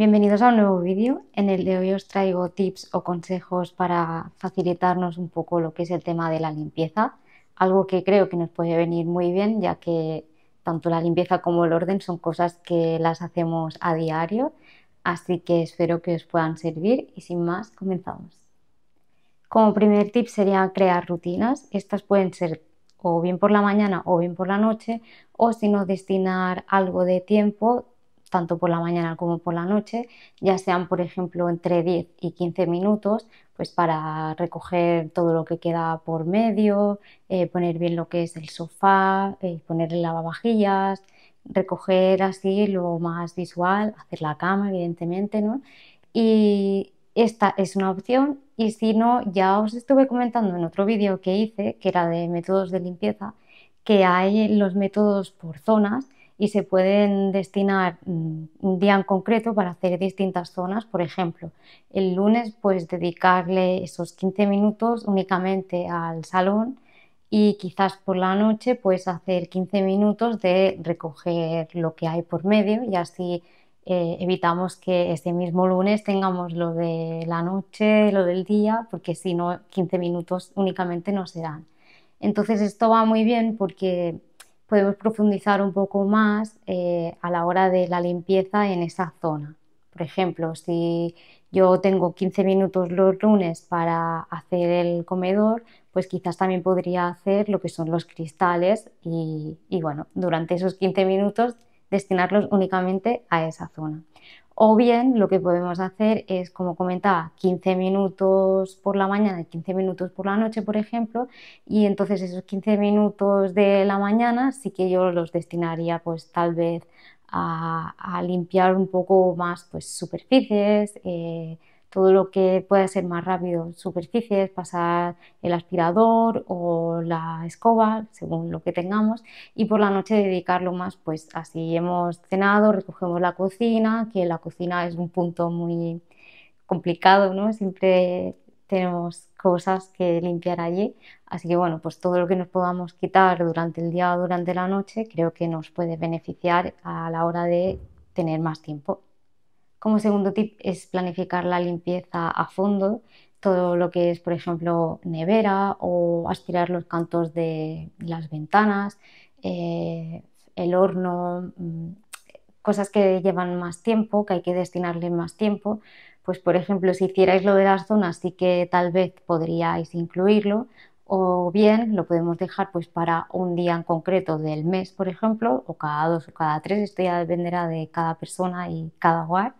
Bienvenidos a un nuevo vídeo. En el de hoy os traigo tips o consejos para facilitarnos un poco lo que es el tema de la limpieza, algo que creo que nos puede venir muy bien ya que tanto la limpieza como el orden son cosas que las hacemos a diario, así que espero que os puedan servir y sin más comenzamos. Como primer tip sería crear rutinas. Estas pueden ser o bien por la mañana o bien por la noche o si no destinar algo de tiempo tanto por la mañana como por la noche, ya sean, por ejemplo, entre 10 y 15 minutos, pues para recoger todo lo que queda por medio, eh, poner bien lo que es el sofá, eh, poner el lavavajillas, recoger así lo más visual, hacer la cama, evidentemente, ¿no? Y esta es una opción y si no, ya os estuve comentando en otro vídeo que hice, que era de métodos de limpieza, que hay los métodos por zonas y se pueden destinar mm, un día en concreto para hacer distintas zonas. Por ejemplo, el lunes pues dedicarle esos 15 minutos únicamente al salón y quizás por la noche pues hacer 15 minutos de recoger lo que hay por medio y así eh, evitamos que ese mismo lunes tengamos lo de la noche, lo del día, porque si no 15 minutos únicamente no serán. Entonces esto va muy bien porque podemos profundizar un poco más eh, a la hora de la limpieza en esa zona. Por ejemplo, si yo tengo 15 minutos los lunes para hacer el comedor, pues quizás también podría hacer lo que son los cristales y, y bueno, durante esos 15 minutos destinarlos únicamente a esa zona. O bien lo que podemos hacer es, como comentaba, 15 minutos por la mañana y 15 minutos por la noche, por ejemplo, y entonces esos 15 minutos de la mañana sí que yo los destinaría pues tal vez a, limpiar un poco más pues superficies, eh, todo lo que pueda ser más rápido, superficies, pasar el aspirador o la escoba, según lo que tengamos, y por la noche dedicarlo más, pues así hemos cenado, recogemos la cocina, que la cocina es un punto muy complicado, ¿no? Siempre tenemos cosas que limpiar allí, así que bueno, pues todo lo que nos podamos quitar durante el día o durante la noche creo que nos puede beneficiar a la hora de tener más tiempo. Como segundo tip es planificar la limpieza a fondo, todo lo que es, por ejemplo, nevera o aspirar los cantos de las ventanas, eh, el horno, mm, cosas que llevan más tiempo, que hay que destinarle más tiempo. Pues, por ejemplo, si hicierais lo de las zonas, sí que tal vez podríais incluirlo, o bien lo podemos dejar pues para un día en concreto del mes, por ejemplo, o cada dos o cada tres, esto ya dependerá de cada persona y cada hogar.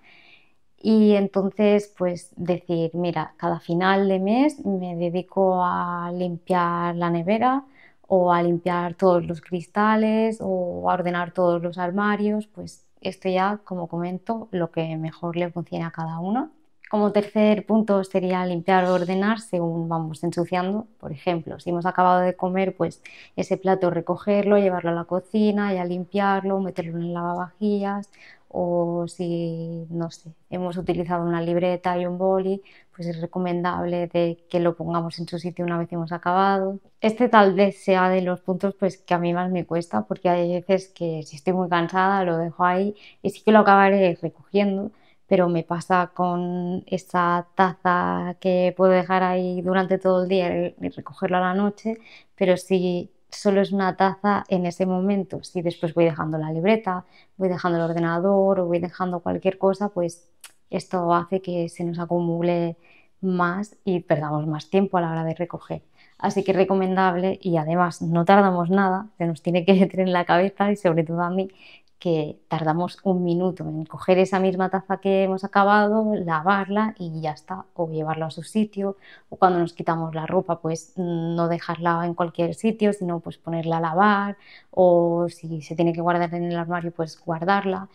Y entonces pues decir, mira, cada final de mes me dedico a limpiar la nevera o a limpiar todos los cristales o a ordenar todos los armarios, pues esto ya, como comento, lo que mejor le funciona a cada uno. Como tercer punto sería limpiar o ordenar según vamos ensuciando. Por ejemplo, si hemos acabado de comer, pues ese plato recogerlo, llevarlo a la cocina, y a limpiarlo, meterlo en el lavavajillas. O si, no sé, hemos utilizado una libreta y un boli, pues es recomendable de que lo pongamos en su sitio una vez hemos acabado. Este tal vez sea de los puntos pues, que a mí más me cuesta, porque hay veces que si estoy muy cansada lo dejo ahí y sí que lo acabaré recogiendo pero me pasa con esa taza que puedo dejar ahí durante todo el día y recogerla a la noche, pero si solo es una taza en ese momento, si después voy dejando la libreta, voy dejando el ordenador o voy dejando cualquier cosa, pues esto hace que se nos acumule más y perdamos más tiempo a la hora de recoger. Así que es recomendable y además no tardamos nada, se nos tiene que meter en la cabeza y sobre todo a mí que tardamos un minuto en coger esa misma taza que hemos acabado, lavarla y ya está, o llevarla a su sitio, o cuando nos quitamos la ropa, pues mm, no dejarla en cualquier sitio, sino pues ponerla a lavar, o si se tiene que guardar en el armario, pues guardarla.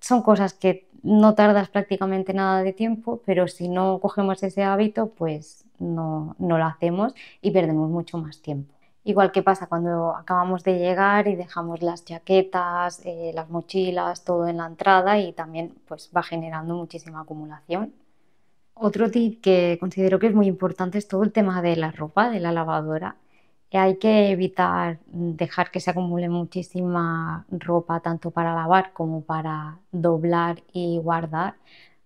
Son cosas que no tardas prácticamente nada de tiempo, pero si no cogemos ese hábito, pues no lo hacemos y perdemos mucho más tiempo. Igual que pasa cuando acabamos de llegar y dejamos las chaquetas, eh, las mochilas, todo en la entrada y también pues, va generando muchísima acumulación. Otro tip que considero que es muy importante es todo el tema de la ropa, de la lavadora. Eh, hay que evitar dejar que se acumule muchísima ropa tanto para lavar como para doblar y guardar,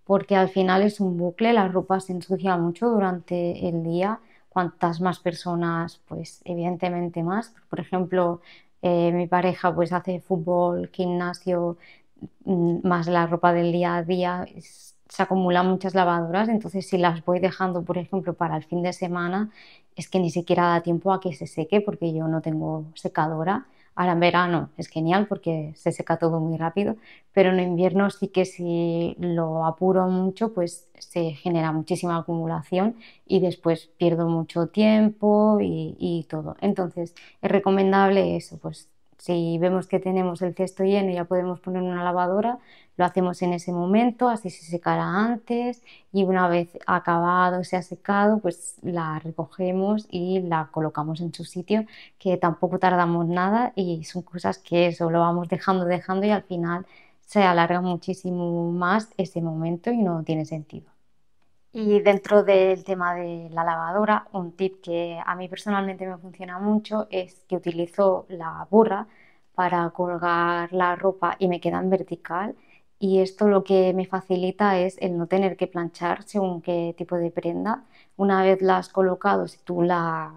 porque al final es un bucle, la ropa se ensucia mucho durante el día cuantas más personas, pues evidentemente más. Por ejemplo, eh, mi pareja pues hace fútbol, gimnasio, mm, más la ropa del día a día, se acumulan muchas lavadoras, entonces si las voy dejando, por ejemplo, para el fin de semana, es que ni siquiera da tiempo a que se seque porque yo no tengo secadora. Ahora en verano es genial porque se seca todo muy rápido, pero en invierno sí que si lo apuro mucho, pues se genera muchísima acumulación y después pierdo mucho tiempo y, todo. Entonces es recomendable eso, pues si vemos que tenemos el cesto lleno y ya podemos poner una lavadora, lo hacemos en ese momento, así se secará antes y una vez acabado, se ha secado, pues la recogemos y la colocamos en su sitio, que tampoco tardamos nada y son cosas que solo vamos dejando, dejando y al final se alarga muchísimo más ese momento y no tiene sentido. Y dentro del tema de la lavadora, un tip que a mí personalmente me funciona mucho es que utilizo la burra para colgar la ropa y me queda en vertical y esto lo que me facilita es el no tener que planchar según qué tipo de prenda. Una vez la has colocado, si tú la,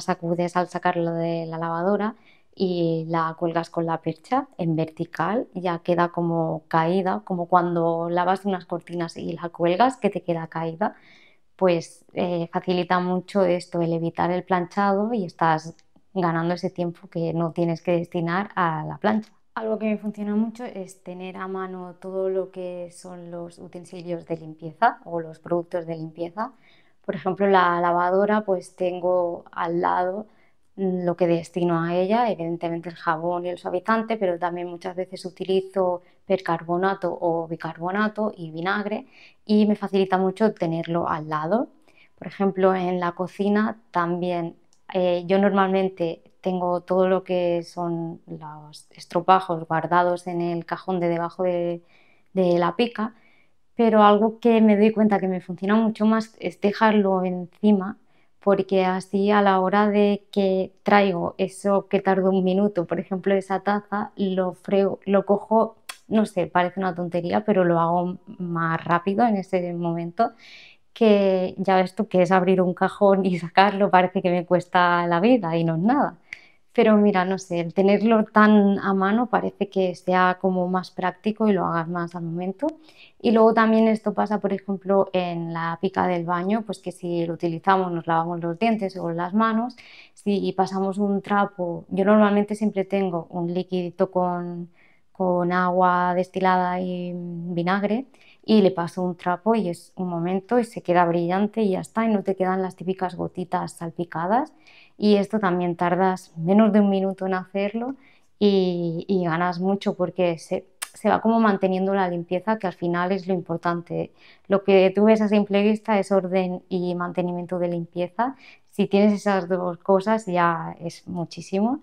sacudes al sacarlo de la lavadora y la cuelgas con la percha en vertical, ya queda como caída, como cuando lavas unas cortinas y la cuelgas, que te queda caída, pues eh, facilita mucho esto, el evitar el planchado y estás ganando ese tiempo que no tienes que destinar a la plancha. Algo que me funciona mucho es tener a mano todo lo que son los utensilios de limpieza o los productos de limpieza. Por ejemplo, la lavadora, pues tengo al lado mm, lo que destino a ella, evidentemente el jabón y el suavizante, pero también muchas veces utilizo percarbonato o bicarbonato y vinagre y me facilita mucho tenerlo al lado. Por ejemplo, en la cocina también eh, yo normalmente tengo todo lo que son los estropajos guardados en el cajón de debajo de, la pica, pero algo que me doy cuenta que me funciona mucho más es dejarlo encima, porque así a la hora de que traigo eso que tarda un minuto, por ejemplo esa taza, lo lo cojo, no sé, parece una tontería, pero lo hago más rápido en ese momento que ya ves tú que es abrir un cajón y sacarlo, parece que me cuesta la vida y no es nada. Pero mira, no sé, el tenerlo tan a mano parece que sea como más práctico y lo hagas más al momento. Y luego también esto pasa, por ejemplo, en la pica del baño, pues que si lo utilizamos nos lavamos los dientes o las manos, si pasamos un trapo, yo normalmente siempre tengo un líquido con, con agua destilada y vinagre y le paso un trapo y es un momento y se queda brillante y ya está y no te quedan las típicas gotitas salpicadas y esto también tardas menos de un minuto en hacerlo y, ganas mucho porque se, se, va como manteniendo la limpieza que al final es lo importante. Lo que tú ves a simple vista es orden y mantenimiento de limpieza. Si tienes esas dos cosas ya es muchísimo.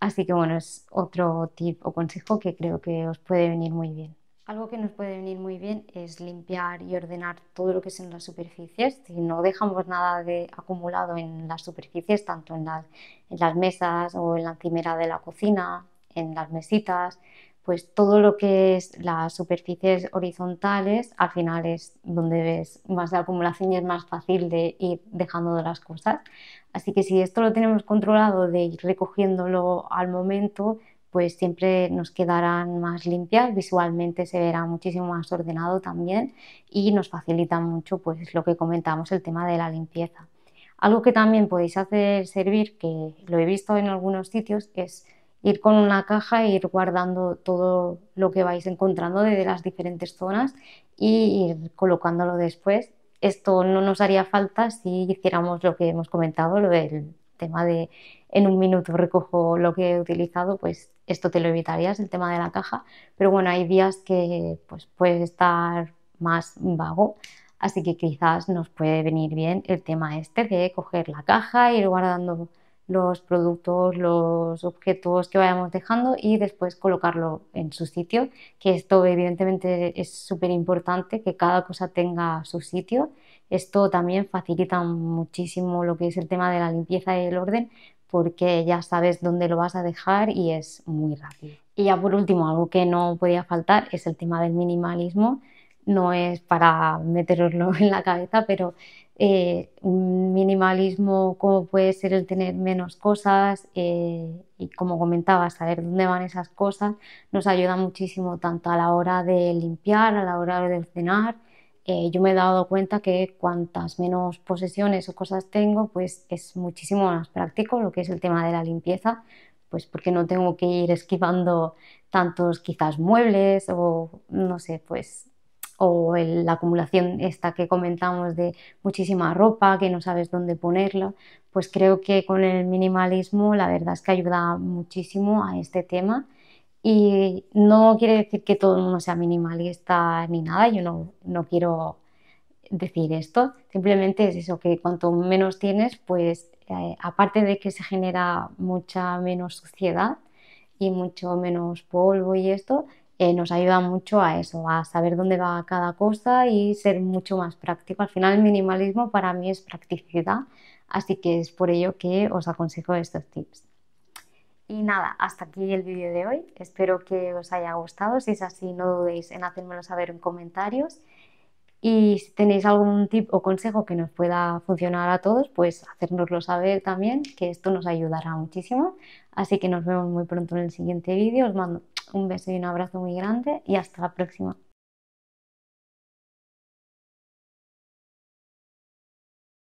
Así que bueno, es otro tip o consejo que creo que os puede venir muy bien. Algo que nos puede venir muy bien es limpiar y ordenar todo lo que es en las superficies. Si no dejamos nada de acumulado en las superficies, tanto en las, mesas o en la encimera de la cocina, en las mesitas, pues todo lo que es las superficies horizontales, al final es donde ves más la acumulación y es más fácil de ir dejando de las cosas. Así que si esto lo tenemos controlado de ir recogiéndolo al momento, pues siempre nos quedarán más limpias, visualmente se verá muchísimo más ordenado también y nos facilita mucho pues lo que comentamos, el tema de la limpieza. Algo que también podéis hacer servir, que lo he visto en algunos sitios, es ir con una caja e ir guardando todo lo que vais encontrando desde las diferentes zonas y ir colocándolo después. Esto no nos haría falta si hiciéramos lo que hemos comentado, lo del tema de en un minuto recojo lo que he utilizado, pues esto te lo evitarías, el tema de la caja. Pero bueno, hay días que pues, puede estar más vago, así que quizás nos puede venir bien el tema este de coger la caja, ir guardando los productos, los objetos que vayamos dejando y después colocarlo en su sitio, que esto evidentemente es súper importante, que cada cosa tenga su sitio. Esto también facilita muchísimo lo que es el tema de la limpieza y el orden, porque ya sabes dónde lo vas a dejar y es muy rápido. Y ya por último, algo que no podía faltar es el tema del minimalismo no es para meteroslo en la cabeza, pero un eh, minimalismo como puede ser el tener menos cosas eh, y como comentaba, saber dónde van esas cosas nos ayuda muchísimo tanto a la hora de limpiar, a la hora de cenar. Eh, yo me he dado cuenta que cuantas menos posesiones o cosas tengo, pues es muchísimo más práctico lo que es el tema de la limpieza, pues porque no tengo que ir esquivando tantos quizás muebles o no sé, pues o la acumulación esta que comentamos de muchísima ropa, que no sabes dónde ponerla, pues creo que con el minimalismo la verdad es que ayuda muchísimo a este tema. Y no quiere decir que todo el mundo sea minimalista ni nada, yo no, quiero decir esto, simplemente es eso, que cuanto menos tienes, pues eh, aparte de que se genera mucha menos suciedad y mucho menos polvo y esto, eh, nos ayuda mucho a eso, a saber dónde va cada cosa y ser mucho más práctico. Al final el minimalismo para mí es practicidad, así que es por ello que os aconsejo estos tips. Y nada, hasta aquí el vídeo de hoy. Espero que os haya gustado. Si es así, no dudéis en hacérmelo saber en comentarios. Y si tenéis algún tip o consejo que nos pueda funcionar a todos, pues hacérnoslo saber también, que esto nos ayudará muchísimo. Así que nos vemos muy pronto en el siguiente vídeo. Os mando un beso y un abrazo muy grande y hasta la próxima.